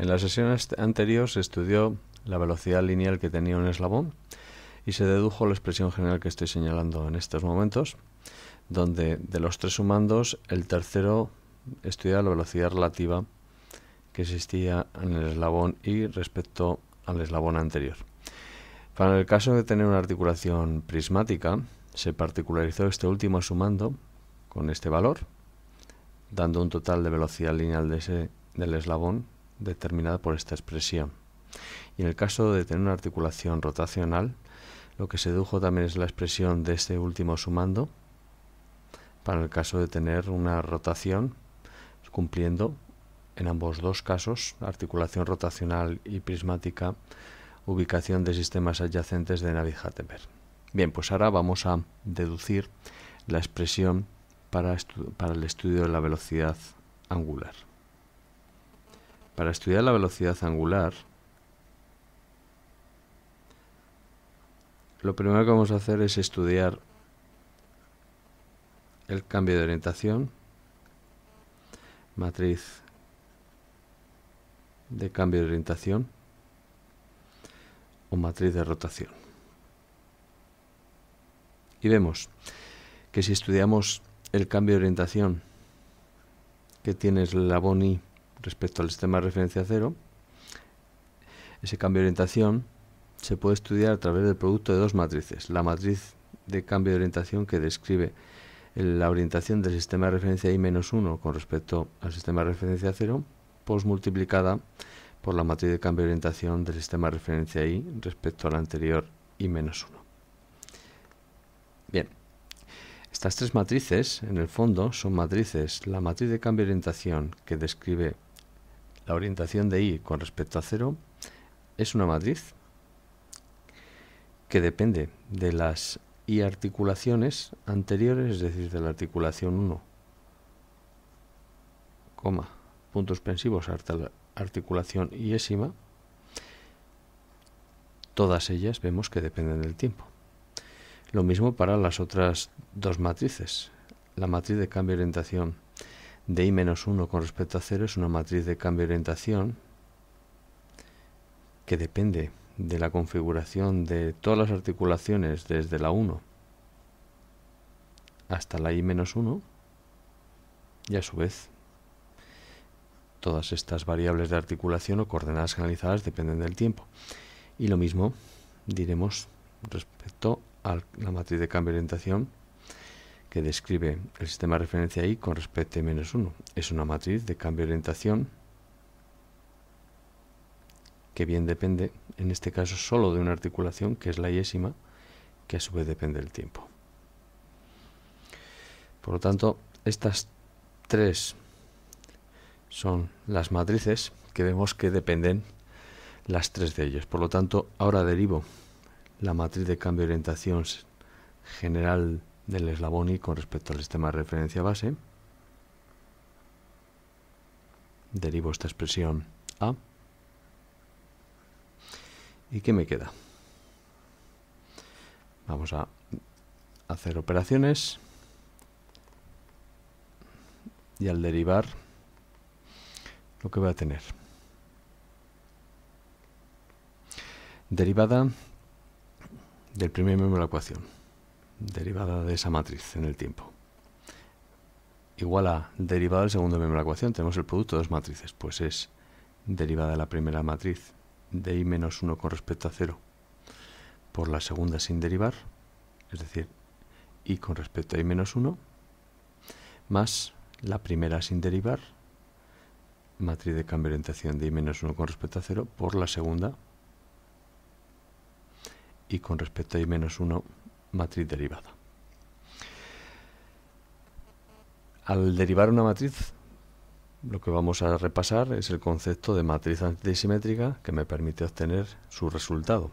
En las sesiones anteriores se estudió la velocidad lineal que tenía un eslabón y se dedujo la expresión general que estoy señalando en estos momentos, donde de los tres sumandos el tercero estudia la velocidad relativa que existía en el eslabón y respecto al eslabón anterior. Para el caso de tener una articulación prismática, se particularizó este último sumando con este valor, dando un total de velocidad lineal de del eslabón determinada por esta expresión. Y en el caso de tener una articulación rotacional, lo que se dedujo también es la expresión de este último sumando para el caso de tener una rotación cumpliendo en ambos dos casos, articulación rotacional y prismática, ubicación de sistemas adyacentes de navier Bien, pues ahora vamos a deducir la expresión para, para el estudio de la velocidad angular. Para estudiar la velocidad angular, lo primero que vamos a hacer es estudiar el cambio de orientación, matriz de cambio de orientación o matriz de rotación. Y vemos que si estudiamos el cambio de orientación que tiene la respecto al sistema de referencia cero, ese cambio de orientación se puede estudiar a través del producto de dos matrices. La matriz de cambio de orientación que describe la orientación del sistema de referencia I-1 con respecto al sistema de referencia 0, pos multiplicada por la matriz de cambio de orientación del sistema de referencia I respecto la anterior I-1. Bien, estas tres matrices, en el fondo, son matrices. La matriz de cambio de orientación que describe la orientación de I con respecto a cero es una matriz que depende de las y articulaciones anteriores, es decir, de la articulación 1, puntos pensivos hasta la articulación yésima, todas ellas vemos que dependen del tiempo. Lo mismo para las otras dos matrices, la matriz de cambio de orientación de i-1 con respecto a 0 es una matriz de cambio de orientación que depende de la configuración de todas las articulaciones desde la 1 hasta la i-1 y a su vez todas estas variables de articulación o coordenadas generalizadas dependen del tiempo. Y lo mismo diremos respecto a la matriz de cambio de orientación que describe el sistema de referencia I con respecto a menos 1 Es una matriz de cambio de orientación que bien depende, en este caso, solo de una articulación, que es la yésima, que a su vez depende del tiempo. Por lo tanto, estas tres son las matrices que vemos que dependen las tres de ellas. Por lo tanto, ahora derivo la matriz de cambio de orientación general del eslabón y con respecto al sistema de referencia base. Derivo esta expresión a. ¿Y qué me queda? Vamos a hacer operaciones y al derivar lo que voy a tener. Derivada del primer miembro de la ecuación derivada de esa matriz en el tiempo igual a derivada del segundo miembro de la ecuación. Tenemos el producto de dos matrices, pues es derivada de la primera matriz de i menos 1 con respecto a 0 por la segunda sin derivar, es decir, i con respecto a i menos 1, más la primera sin derivar, matriz de cambio de orientación de i menos 1 con respecto a 0 por la segunda y con respecto a i menos 1 matriz derivada. Al derivar una matriz, lo que vamos a repasar es el concepto de matriz antisimétrica que me permite obtener su resultado.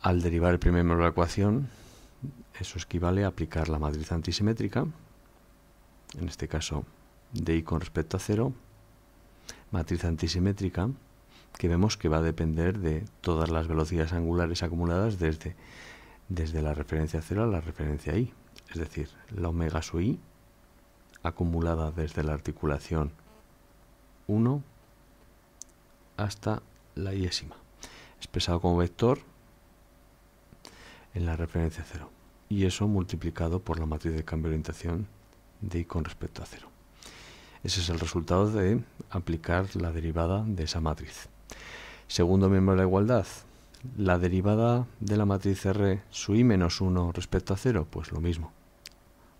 Al derivar el primer miembro de la ecuación, eso equivale a aplicar la matriz antisimétrica, en este caso de i con respecto a cero matriz antisimétrica, que vemos que va a depender de todas las velocidades angulares acumuladas desde desde la referencia 0 a la referencia i, es decir, la omega su i acumulada desde la articulación 1 hasta la iésima, expresado como vector en la referencia 0, y eso multiplicado por la matriz de cambio de orientación de i con respecto a 0. Ese es el resultado de aplicar la derivada de esa matriz. Segundo miembro de la igualdad, la derivada de la matriz R su i menos 1 respecto a 0, pues lo mismo.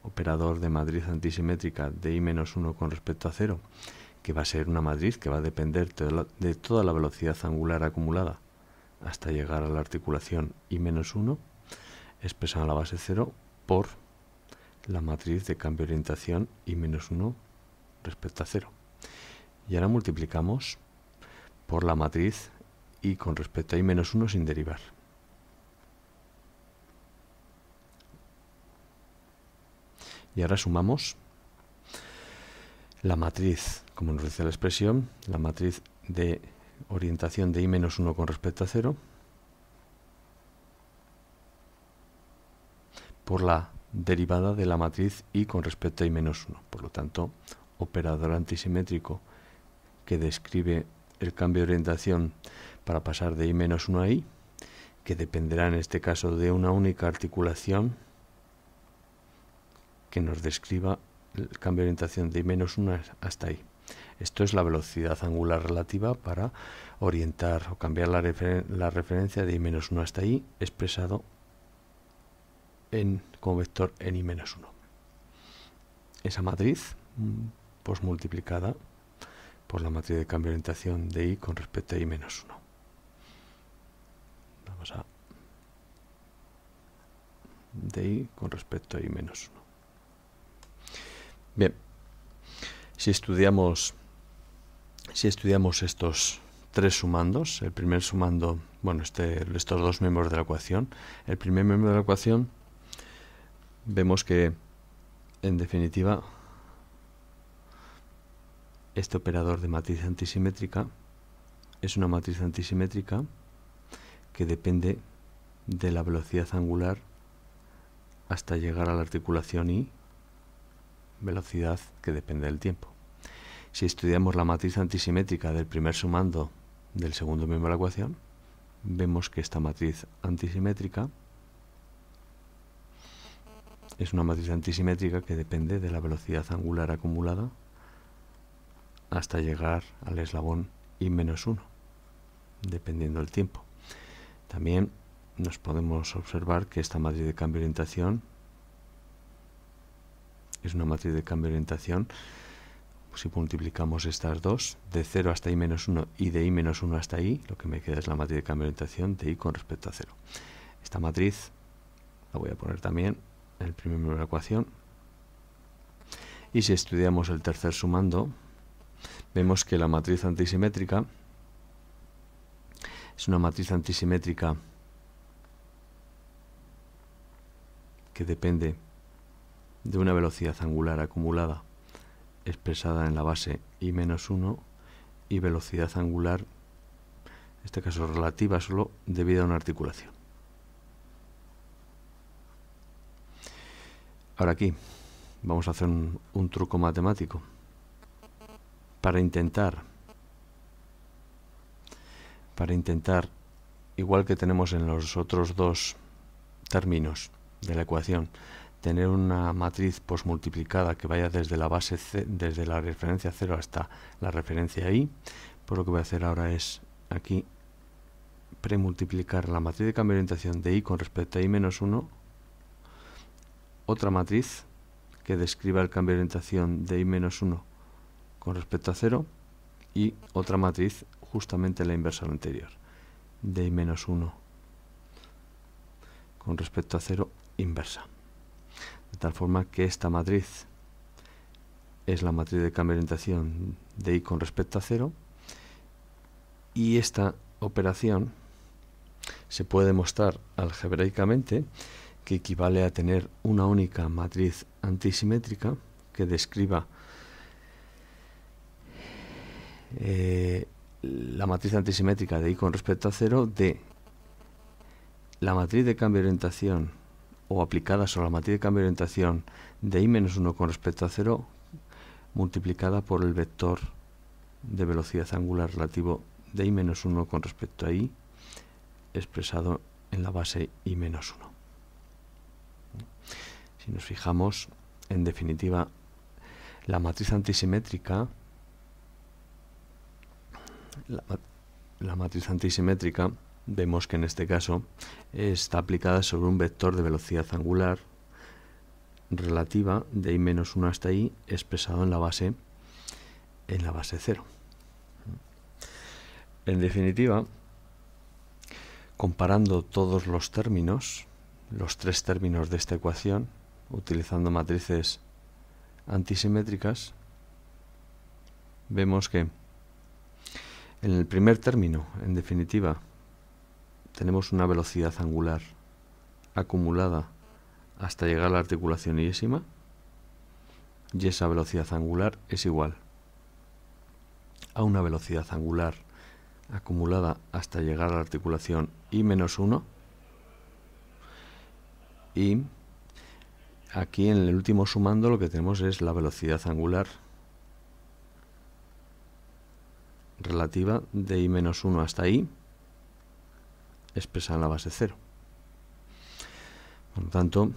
Operador de matriz antisimétrica de i menos 1 con respecto a 0, que va a ser una matriz que va a depender de toda la velocidad angular acumulada hasta llegar a la articulación i menos 1, expresada en la base 0 por la matriz de cambio de orientación i menos 1 respecto a 0. Y ahora multiplicamos por la matriz y con respecto a i menos 1 sin derivar. Y ahora sumamos la matriz, como nos dice la expresión, la matriz de orientación de i menos 1 con respecto a cero por la derivada de la matriz y con respecto a i menos 1. Por lo tanto, operador antisimétrico que describe el cambio de orientación para pasar de i-1 a i, que dependerá en este caso de una única articulación que nos describa el cambio de orientación de i-1 hasta i. Esto es la velocidad angular relativa para orientar o cambiar la, referencia de i-1 hasta i expresado en, como vector en i-1. Esa matriz mm, pues multiplicada por la matriz de cambio de orientación de i con respecto a i-1 de i con respecto a i menos 1. Bien, si estudiamos, si estudiamos estos tres sumandos, el primer sumando, bueno, este, estos dos miembros de la ecuación, el primer miembro de la ecuación, vemos que, en definitiva, este operador de matriz antisimétrica es una matriz antisimétrica que depende de la velocidad angular hasta llegar a la articulación y velocidad que depende del tiempo. Si estudiamos la matriz antisimétrica del primer sumando del segundo miembro de la ecuación, vemos que esta matriz antisimétrica es una matriz antisimétrica que depende de la velocidad angular acumulada hasta llegar al eslabón y menos 1, dependiendo del tiempo. También nos podemos observar que esta matriz de cambio de orientación es una matriz de cambio de orientación. Pues si multiplicamos estas dos, de 0 hasta i menos 1 y de i menos 1 hasta i, lo que me queda es la matriz de cambio de orientación de i con respecto a 0. Esta matriz la voy a poner también en el primer número de la ecuación. Y si estudiamos el tercer sumando, vemos que la matriz antisimétrica es una matriz antisimétrica que depende de una velocidad angular acumulada expresada en la base y menos 1 y velocidad angular, en este caso relativa solo debido a una articulación. Ahora aquí vamos a hacer un truco matemático para intentar para intentar, igual que tenemos en los otros dos términos de la ecuación, tener una matriz posmultiplicada que vaya desde la base C, desde la referencia 0 hasta la referencia i, Por pues lo que voy a hacer ahora es aquí premultiplicar la matriz de cambio de orientación de i con respecto a i menos 1, otra matriz que describa el cambio de orientación de i menos 1 con respecto a 0 y otra matriz justamente la inversa anterior, de menos 1 con respecto a 0 inversa. De tal forma que esta matriz es la matriz de cambio de orientación de i con respecto a 0 y esta operación se puede demostrar algebraicamente que equivale a tener una única matriz antisimétrica que describa eh, la matriz antisimétrica de I con respecto a cero de la matriz de cambio de orientación o aplicada sobre la matriz de cambio de orientación de I menos 1 con respecto a 0 multiplicada por el vector de velocidad angular relativo de I menos 1 con respecto a I expresado en la base I menos 1. Si nos fijamos, en definitiva, la matriz antisimétrica la, matriz antisimétrica vemos que en este caso está aplicada sobre un vector de velocidad angular relativa de i menos 1 hasta i expresado en la base en la base 0. En definitiva, comparando todos los términos, los tres términos de esta ecuación, utilizando matrices antisimétricas, vemos que en el primer término, en definitiva, tenemos una velocidad angular acumulada hasta llegar a la articulación yésima y esa velocidad angular es igual a una velocidad angular acumulada hasta llegar a la articulación y menos 1 y aquí en el último sumando lo que tenemos es la velocidad angular relativa de i-1 hasta i expresada en la base 0. Por lo tanto,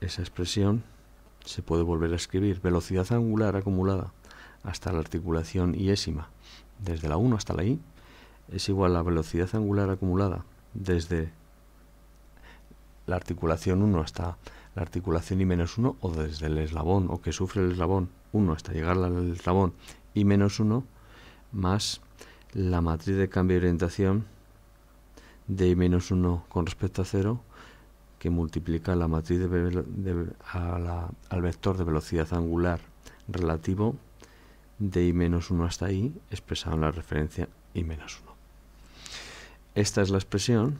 esa expresión se puede volver a escribir. Velocidad angular acumulada hasta la articulación iésima, desde la 1 hasta la i, es igual a la velocidad angular acumulada desde la articulación 1 hasta la articulación i-1 o desde el eslabón o que sufre el eslabón 1 hasta llegar al eslabón i-1 más la matriz de cambio de orientación de menos 1 con respecto a 0 que multiplica la matriz al vector de velocidad angular relativo de i menos 1 hasta i expresado en la referencia i menos 1. Esta es la expresión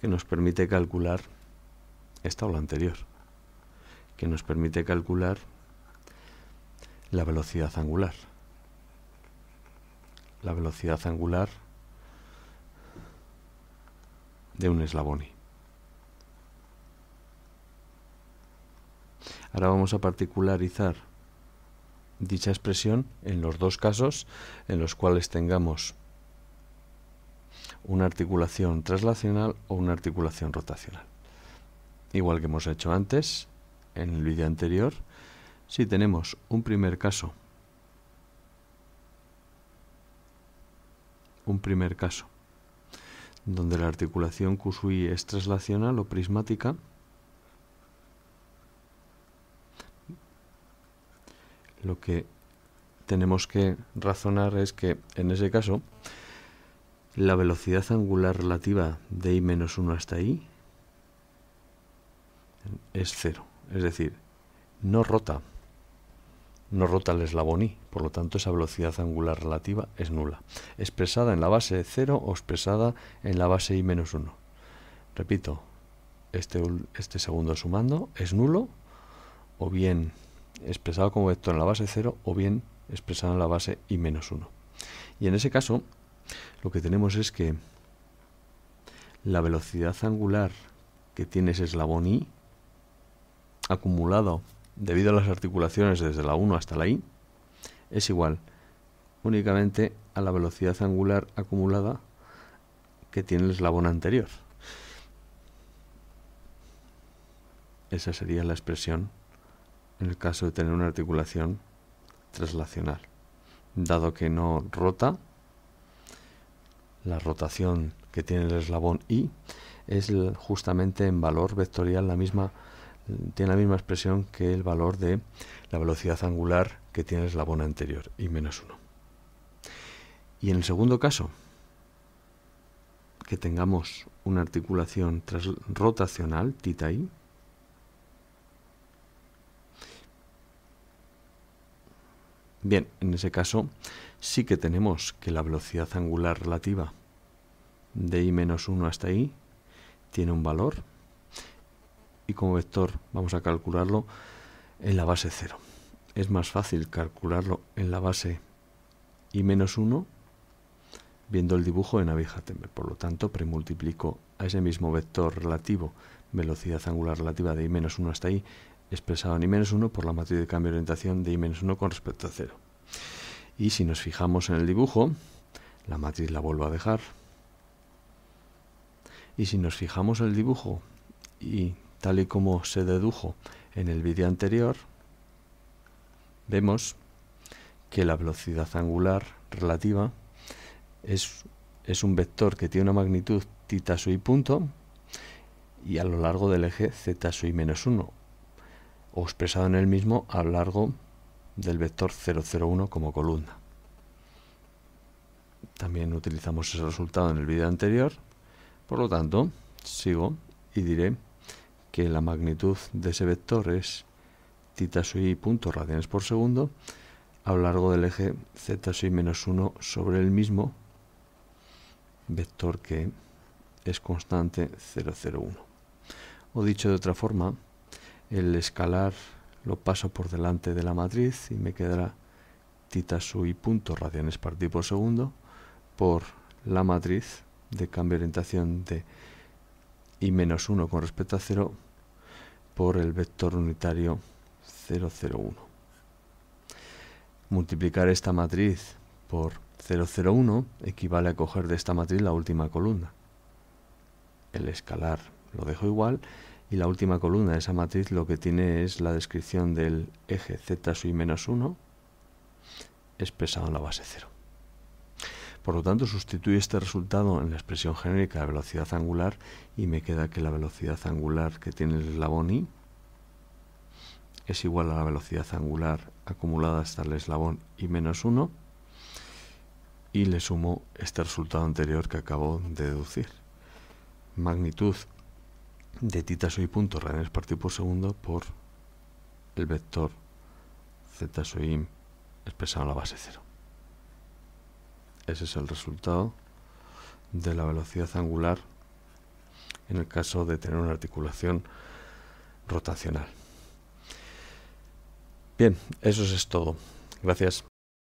que nos permite calcular esta o la anterior, que nos permite calcular la velocidad angular la velocidad angular de un eslabón Ahora vamos a particularizar dicha expresión en los dos casos en los cuales tengamos una articulación traslacional o una articulación rotacional. Igual que hemos hecho antes, en el vídeo anterior, si tenemos un primer caso un primer caso, donde la articulación cusui es traslacional o prismática. Lo que tenemos que razonar es que en ese caso la velocidad angular relativa de i-1 hasta i es cero, es decir, no rota no rota el eslabón I, por lo tanto esa velocidad angular relativa es nula, expresada en la base 0 o expresada en la base i menos 1. Repito, este, este segundo sumando es nulo, o bien expresado como vector en la base 0, o bien expresado en la base i menos 1. Y en ese caso, lo que tenemos es que la velocidad angular que tiene ese eslabón i, acumulado debido a las articulaciones desde la 1 hasta la I, es igual únicamente a la velocidad angular acumulada que tiene el eslabón anterior. Esa sería la expresión en el caso de tener una articulación traslacional. Dado que no rota, la rotación que tiene el eslabón I es justamente en valor vectorial la misma tiene la misma expresión que el valor de la velocidad angular que tiene la eslabona anterior, y menos 1. Y en el segundo caso, que tengamos una articulación rotacional, tita i, Bien, en ese caso sí que tenemos que la velocidad angular relativa de i menos 1 hasta i tiene un valor como vector vamos a calcularlo en la base 0. Es más fácil calcularlo en la base y menos 1 viendo el dibujo en navi Por lo tanto, premultiplico a ese mismo vector relativo, velocidad angular relativa de i-1 hasta i, expresado en menos 1 por la matriz de cambio de orientación de i-1 con respecto a 0. Y si nos fijamos en el dibujo, la matriz la vuelvo a dejar. Y si nos fijamos en el dibujo y Tal y como se dedujo en el vídeo anterior, vemos que la velocidad angular relativa es, un vector que tiene una magnitud θ sub punto y a lo largo del eje z sub menos 1, o expresado en el mismo a lo largo del vector 001 como columna. También utilizamos ese resultado en el vídeo anterior, por lo tanto, sigo y diré la magnitud de ese vector es tita sui i radianes por segundo a lo largo del eje z sui menos 1 sobre el mismo vector que es constante 0,01. O dicho de otra forma, el escalar lo paso por delante de la matriz y me quedará tita sui i punto radianes partido por segundo por la matriz de cambio de orientación de i menos 1 con respecto a 0 por el vector unitario 001. Multiplicar esta matriz por 001 equivale a coger de esta matriz la última columna. El escalar lo dejo igual y la última columna de esa matriz lo que tiene es la descripción del eje z sub i 1 expresado en la base 0. Por lo tanto, sustituyo este resultado en la expresión genérica de velocidad angular y me queda que la velocidad angular que tiene el eslabón i es igual a la velocidad angular acumulada hasta el eslabón i menos 1 y le sumo este resultado anterior que acabo de deducir. Magnitud de tita soy punto radianes partido por segundo por el vector z soy I expresado en la base 0. Ese es el resultado de la velocidad angular en el caso de tener una articulación rotacional. Bien, eso es todo. Gracias.